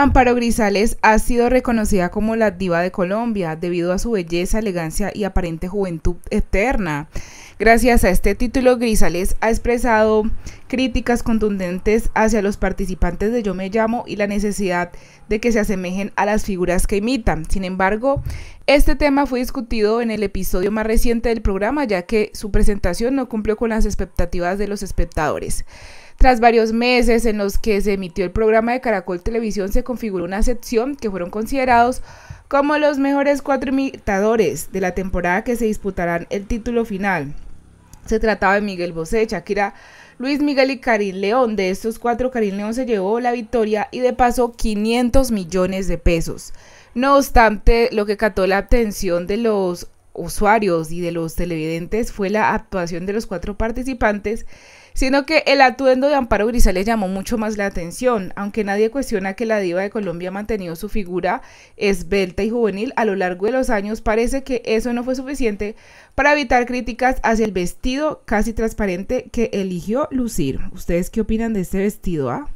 Amparo Grisales ha sido reconocida como la diva de Colombia debido a su belleza, elegancia y aparente juventud eterna. Gracias a este título, Grisales ha expresado críticas contundentes hacia los participantes de Yo Me Llamo y la necesidad de que se asemejen a las figuras que imitan. Sin embargo, este tema fue discutido en el episodio más reciente del programa, ya que su presentación no cumplió con las expectativas de los espectadores. Tras varios meses en los que se emitió el programa de Caracol Televisión, se configuró una sección que fueron considerados como los mejores cuatro imitadores de la temporada que se disputarán el título final. Se trataba de Miguel Bosé, Shakira, Luis Miguel y Karim León. De estos cuatro, Karim León se llevó la victoria y de paso 500 millones de pesos. No obstante, lo que cató la atención de los usuarios y de los televidentes fue la actuación de los cuatro participantes, sino que el atuendo de Amparo Grisales llamó mucho más la atención, aunque nadie cuestiona que la diva de Colombia ha mantenido su figura esbelta y juvenil a lo largo de los años, parece que eso no fue suficiente para evitar críticas hacia el vestido casi transparente que eligió lucir. ¿Ustedes qué opinan de este vestido? Ah?